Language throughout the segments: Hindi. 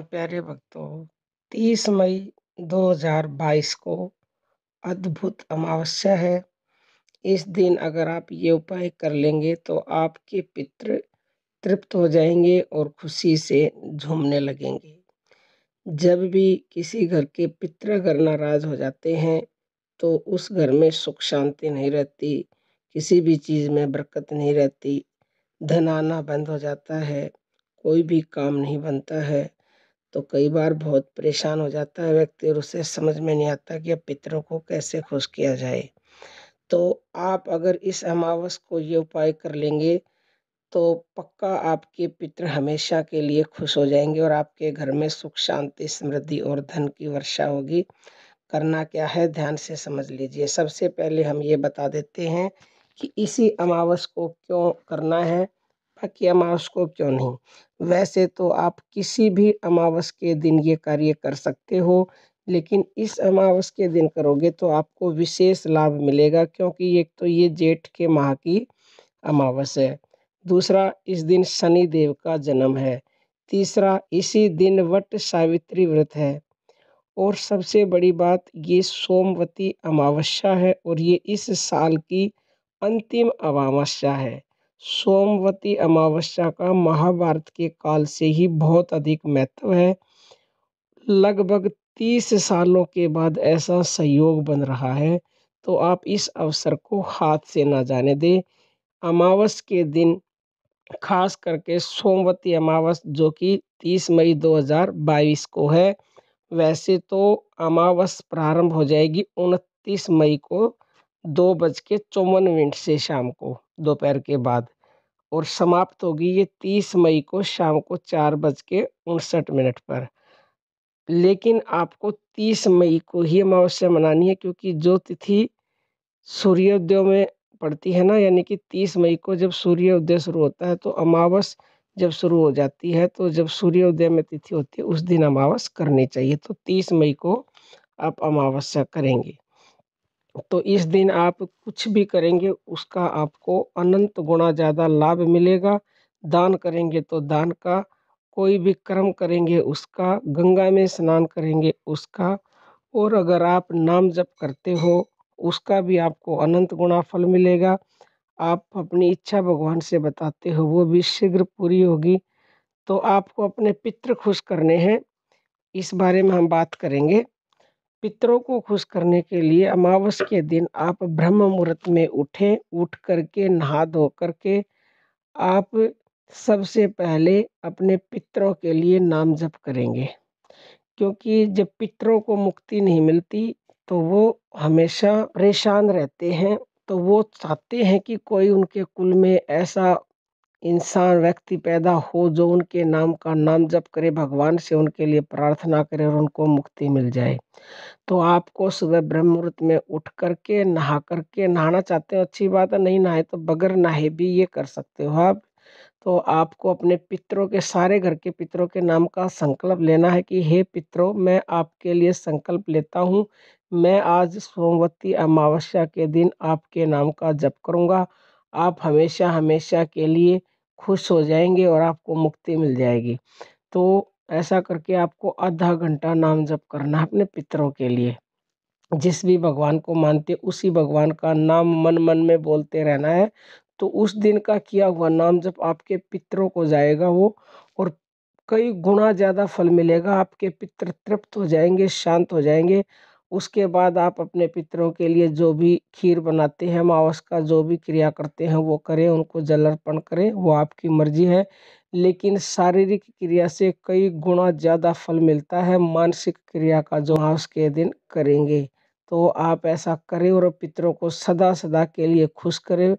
प्यारे भक्तों तीस मई 2022 को अद्भुत अमावस्या है इस दिन अगर आप ये उपाय कर लेंगे तो आपके पितृ तृप्त हो जाएंगे और खुशी से झूमने लगेंगे जब भी किसी घर के घर नाराज हो जाते हैं तो उस घर में सुख शांति नहीं रहती किसी भी चीज़ में बरकत नहीं रहती धन आना बंद हो जाता है कोई भी काम नहीं बनता है तो कई बार बहुत परेशान हो जाता है व्यक्ति और उसे समझ में नहीं आता कि अब पितरों को कैसे खुश किया जाए तो आप अगर इस अमावस को ये उपाय कर लेंगे तो पक्का आपके पितर हमेशा के लिए खुश हो जाएंगे और आपके घर में सुख शांति समृद्धि और धन की वर्षा होगी करना क्या है ध्यान से समझ लीजिए सबसे पहले हम ये बता देते हैं कि इसी अमावस को क्यों करना है की अमावस को क्यों नहीं वैसे तो आप किसी भी अमावस के दिन ये कार्य कर सकते हो लेकिन इस अमावस के दिन करोगे तो आपको विशेष लाभ मिलेगा क्योंकि एक तो ये जेठ के माह की अमावस है दूसरा इस दिन शनि देव का जन्म है तीसरा इसी दिन वट सावित्री व्रत है और सबसे बड़ी बात ये सोमवती अमावस्या है और ये इस साल की अंतिम अमावस्या है सोमवती अमावस्या का महाभारत के काल से ही बहुत अधिक महत्व है लगभग तीस सालों के बाद ऐसा सहयोग बन रहा है तो आप इस अवसर को हाथ से ना जाने दें अमावस के दिन खास करके सोमवती अमावस जो कि 30 मई 2022 को है वैसे तो अमावस प्रारंभ हो जाएगी उनतीस मई को दो बज के चौवन मिनट से शाम को दोपहर के बाद और समाप्त होगी ये तीस मई को शाम को चार बज के उनसठ मिनट पर लेकिन आपको तीस मई को ही अमावस्या मनानी है क्योंकि जो तिथि सूर्योदय में पड़ती है ना यानी कि तीस मई को जब सूर्योदय शुरू होता है तो अमावस जब शुरू हो जाती है तो जब सूर्योदय में तिथि होती है उस दिन अमावस करनी चाहिए तो तीस मई को आप अमावस्या करेंगे तो इस दिन आप कुछ भी करेंगे उसका आपको अनंत गुणा ज़्यादा लाभ मिलेगा दान करेंगे तो दान का कोई भी कर्म करेंगे उसका गंगा में स्नान करेंगे उसका और अगर आप नाम जप करते हो उसका भी आपको अनंत गुणा फल मिलेगा आप अपनी इच्छा भगवान से बताते हो वो भी शीघ्र पूरी होगी तो आपको अपने पितृ खुश करने हैं इस बारे में हम बात करेंगे पितरों को खुश करने के लिए अमावस के दिन आप ब्रह्म मुहूर्त में उठें उठ करके नहा धो करके आप सबसे पहले अपने पितरों के लिए नाम जप करेंगे क्योंकि जब पितरों को मुक्ति नहीं मिलती तो वो हमेशा परेशान रहते हैं तो वो चाहते हैं कि कोई उनके कुल में ऐसा इंसान व्यक्ति पैदा हो जो उनके नाम का नाम जप करे भगवान से उनके लिए प्रार्थना करे और उनको मुक्ति मिल जाए तो आपको सुबह ब्रह्म मुहूर्त में उठ करके नहा करके नहाना चाहते हो अच्छी बात है नहीं नहाए तो बगैर नहाए भी ये कर सकते हो आप तो आपको अपने पितरों के सारे घर के पितरों के नाम का संकल्प लेना है कि हे पितरों मैं आपके लिए संकल्प लेता हूँ मैं आज सोमवती अमावस्या के दिन आपके नाम का जप करूँगा आप हमेशा हमेशा के लिए खुश हो जाएंगे और आपको मुक्ति मिल जाएगी तो ऐसा करके आपको आधा घंटा नाम जप करना है अपने पितरों के लिए जिस भी भगवान को मानते उसी भगवान का नाम मन मन में बोलते रहना है तो उस दिन का किया हुआ नाम जब आपके पितरों को जाएगा वो और कई गुना ज़्यादा फल मिलेगा आपके पितर तृप्त हो जाएंगे शांत हो जाएंगे उसके बाद आप अपने पितरों के लिए जो भी खीर बनाते हैं मावस का जो भी क्रिया करते हैं वो करें उनको जल अर्पण करें वो आपकी मर्जी है लेकिन शारीरिक क्रिया से कई गुणा ज़्यादा फल मिलता है मानसिक क्रिया का जो मावस के दिन करेंगे तो आप ऐसा करें और पितरों को सदा सदा के लिए खुश करें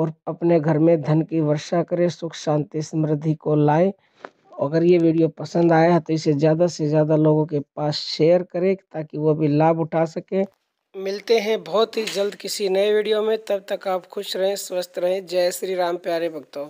और अपने घर में धन की वर्षा करें सुख शांति समृद्धि को लाएँ अगर ये वीडियो पसंद आया है तो इसे ज़्यादा से ज़्यादा लोगों के पास शेयर करें ताकि वो भी लाभ उठा सकें मिलते हैं बहुत ही जल्द किसी नए वीडियो में तब तक आप खुश रहें स्वस्थ रहें जय श्री राम प्यारे भक्तों